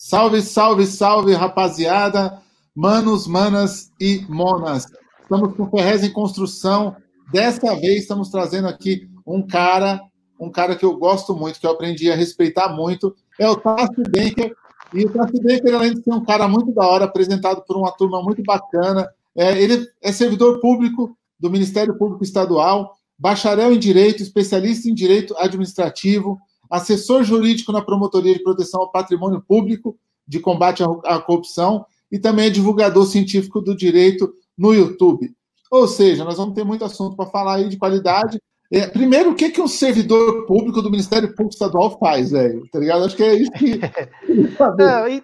Salve, salve, salve, rapaziada, manos, manas e monas. Estamos com o Ferrez em construção. Dessa vez estamos trazendo aqui um cara, um cara que eu gosto muito, que eu aprendi a respeitar muito, é o Tassi Baker. E o Tassi Baker, além de ser um cara muito da hora, apresentado por uma turma muito bacana, é, ele é servidor público do Ministério Público Estadual, bacharel em Direito, especialista em Direito Administrativo, assessor jurídico na Promotoria de Proteção ao Patrimônio Público, de combate à corrupção, e também é divulgador científico do direito no YouTube. Ou seja, nós vamos ter muito assunto para falar aí de qualidade. É, primeiro, o que, que um servidor público do Ministério Público Estadual faz, velho? Tá ligado? Acho que é isso que. Não, e...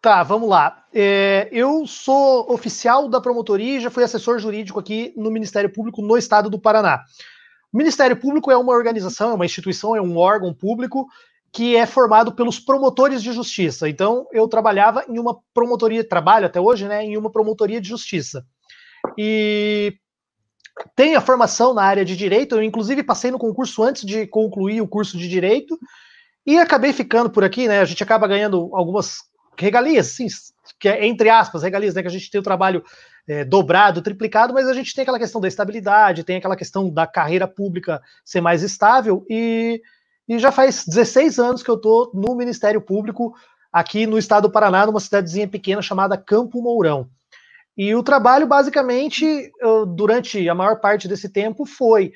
Tá, vamos lá. É, eu sou oficial da promotoria e já fui assessor jurídico aqui no Ministério Público no estado do Paraná. O Ministério Público é uma organização, é uma instituição, é um órgão público que é formado pelos promotores de justiça. Então, eu trabalhava em uma promotoria, trabalho até hoje, né, em uma promotoria de justiça. E tenho a formação na área de direito, eu inclusive passei no concurso antes de concluir o curso de direito e acabei ficando por aqui, né? A gente acaba ganhando algumas regalias, sim, que é, entre aspas, regalias, né? Que a gente tem o trabalho é, dobrado, triplicado, mas a gente tem aquela questão da estabilidade, tem aquela questão da carreira pública ser mais estável, e, e já faz 16 anos que eu estou no Ministério Público aqui no estado do Paraná, numa cidadezinha pequena chamada Campo Mourão. E o trabalho, basicamente, durante a maior parte desse tempo, foi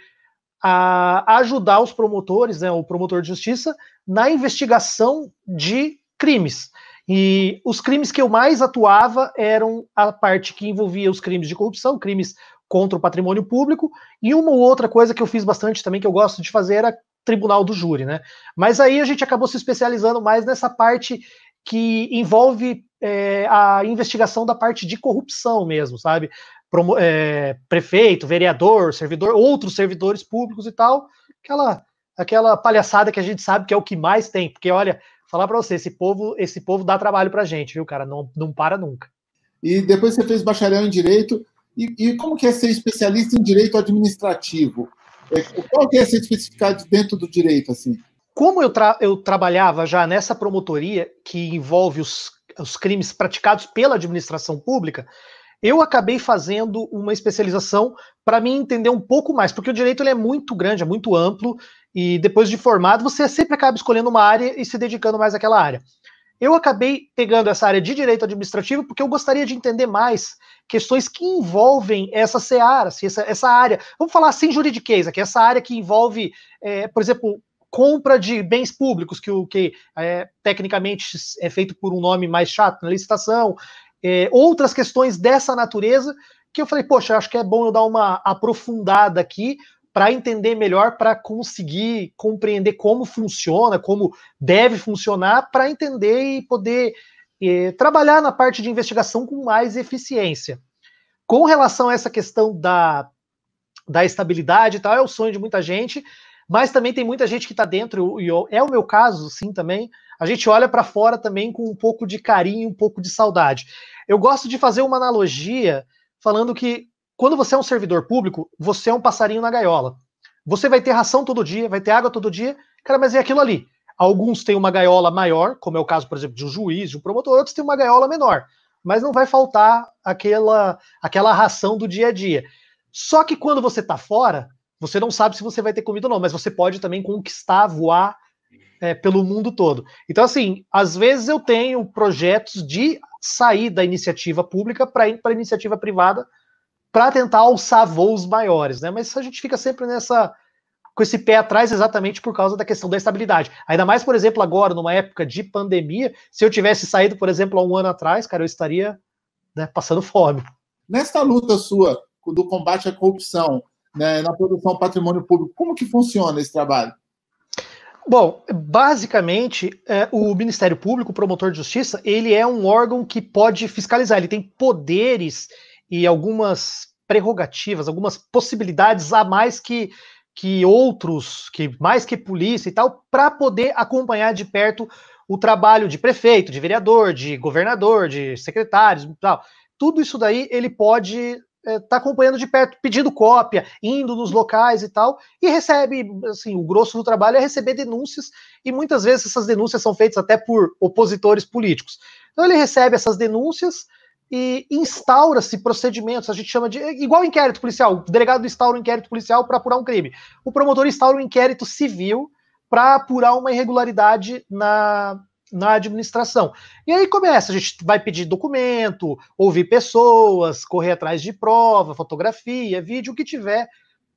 a ajudar os promotores, né, o promotor de justiça, na investigação de crimes. E os crimes que eu mais atuava eram a parte que envolvia os crimes de corrupção, crimes contra o patrimônio público, e uma ou outra coisa que eu fiz bastante também, que eu gosto de fazer, era tribunal do júri, né? Mas aí a gente acabou se especializando mais nessa parte que envolve é, a investigação da parte de corrupção mesmo, sabe? Promo é, prefeito, vereador, servidor, outros servidores públicos e tal, aquela, aquela palhaçada que a gente sabe que é o que mais tem, porque olha, falar para você, esse povo, esse povo dá trabalho para gente, viu, cara? Não, não para nunca. E depois você fez bacharel em direito. E, e como que é ser especialista em direito administrativo? É, qual que é essa especificidade dentro do direito, assim? Como eu, tra eu trabalhava já nessa promotoria que envolve os, os crimes praticados pela administração pública, eu acabei fazendo uma especialização para mim entender um pouco mais, porque o direito ele é muito grande, é muito amplo, e depois de formado, você sempre acaba escolhendo uma área e se dedicando mais àquela área. Eu acabei pegando essa área de direito administrativo porque eu gostaria de entender mais questões que envolvem essa seara, assim, essa, essa área. Vamos falar sem juridiquês aqui, essa área que envolve, é, por exemplo, compra de bens públicos, que o que é, tecnicamente é feito por um nome mais chato, na licitação, é, outras questões dessa natureza, que eu falei, poxa, acho que é bom eu dar uma aprofundada aqui, para entender melhor, para conseguir compreender como funciona, como deve funcionar, para entender e poder eh, trabalhar na parte de investigação com mais eficiência. Com relação a essa questão da, da estabilidade e tal, é o sonho de muita gente, mas também tem muita gente que está dentro, e é o meu caso, sim, também. A gente olha para fora também com um pouco de carinho, um pouco de saudade. Eu gosto de fazer uma analogia falando que quando você é um servidor público, você é um passarinho na gaiola. Você vai ter ração todo dia, vai ter água todo dia, cara, mas é aquilo ali. Alguns têm uma gaiola maior, como é o caso, por exemplo, de um juiz, de um promotor, outros têm uma gaiola menor. Mas não vai faltar aquela, aquela ração do dia a dia. Só que quando você está fora, você não sabe se você vai ter comida ou não, mas você pode também conquistar, voar é, pelo mundo todo. Então, assim, às vezes eu tenho projetos de sair da iniciativa pública para ir para a iniciativa privada para tentar alçar voos maiores, né? Mas a gente fica sempre nessa com esse pé atrás exatamente por causa da questão da estabilidade. Ainda mais, por exemplo, agora, numa época de pandemia, se eu tivesse saído, por exemplo, há um ano atrás, cara, eu estaria né, passando fome. Nesta luta sua do combate à corrupção, né, na produção patrimônio público, como que funciona esse trabalho? Bom, basicamente, é, o Ministério Público, o promotor de justiça, ele é um órgão que pode fiscalizar, ele tem poderes e algumas prerrogativas, algumas possibilidades a mais que que outros, que mais que polícia e tal, para poder acompanhar de perto o trabalho de prefeito, de vereador, de governador, de secretários e tal. Tudo isso daí ele pode estar eh, é, tá acompanhando de perto, pedindo cópia, indo nos locais e tal, e recebe, assim, o grosso do trabalho é receber denúncias, e muitas vezes essas denúncias são feitas até por opositores políticos. Então ele recebe essas denúncias, e instaura-se procedimentos, a gente chama de. igual inquérito policial, o delegado instaura um inquérito policial para apurar um crime. O promotor instaura um inquérito civil para apurar uma irregularidade na, na administração. E aí começa, a gente vai pedir documento, ouvir pessoas, correr atrás de prova, fotografia, vídeo, o que tiver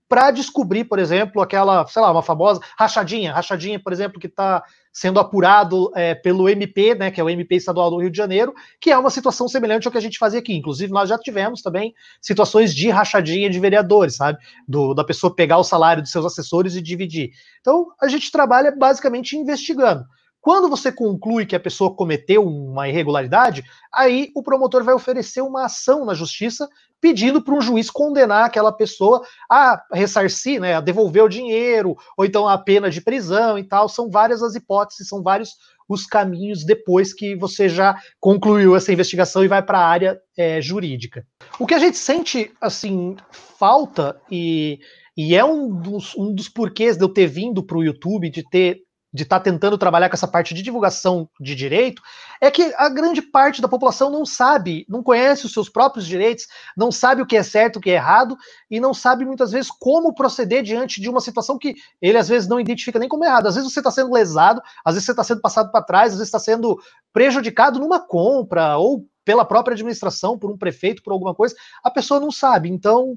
para descobrir, por exemplo, aquela, sei lá, uma famosa rachadinha, rachadinha, por exemplo, que está sendo apurado é, pelo MP, né, que é o MP estadual do Rio de Janeiro, que é uma situação semelhante ao que a gente fazia aqui. Inclusive, nós já tivemos também situações de rachadinha de vereadores, sabe? Do, da pessoa pegar o salário dos seus assessores e dividir. Então, a gente trabalha basicamente investigando. Quando você conclui que a pessoa cometeu uma irregularidade, aí o promotor vai oferecer uma ação na justiça pedindo para um juiz condenar aquela pessoa a ressarcir, né, a devolver o dinheiro, ou então a pena de prisão e tal. São várias as hipóteses, são vários os caminhos depois que você já concluiu essa investigação e vai para a área é, jurídica. O que a gente sente, assim, falta e, e é um dos, um dos porquês de eu ter vindo para o YouTube, de ter de estar tá tentando trabalhar com essa parte de divulgação de direito é que a grande parte da população não sabe, não conhece os seus próprios direitos, não sabe o que é certo, o que é errado e não sabe muitas vezes como proceder diante de uma situação que ele às vezes não identifica nem como errado. Às vezes você está sendo lesado, às vezes você está sendo passado para trás, às vezes está sendo prejudicado numa compra ou pela própria administração, por um prefeito, por alguma coisa, a pessoa não sabe. Então,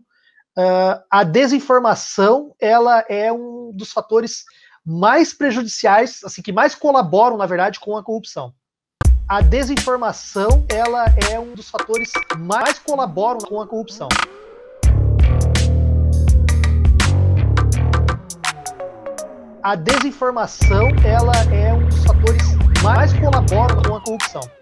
uh, a desinformação ela é um dos fatores mais prejudiciais, assim, que mais colaboram, na verdade, com a corrupção. A desinformação, ela é um dos fatores mais colaboram com a corrupção. A desinformação, ela é um dos fatores mais colaboram com a corrupção.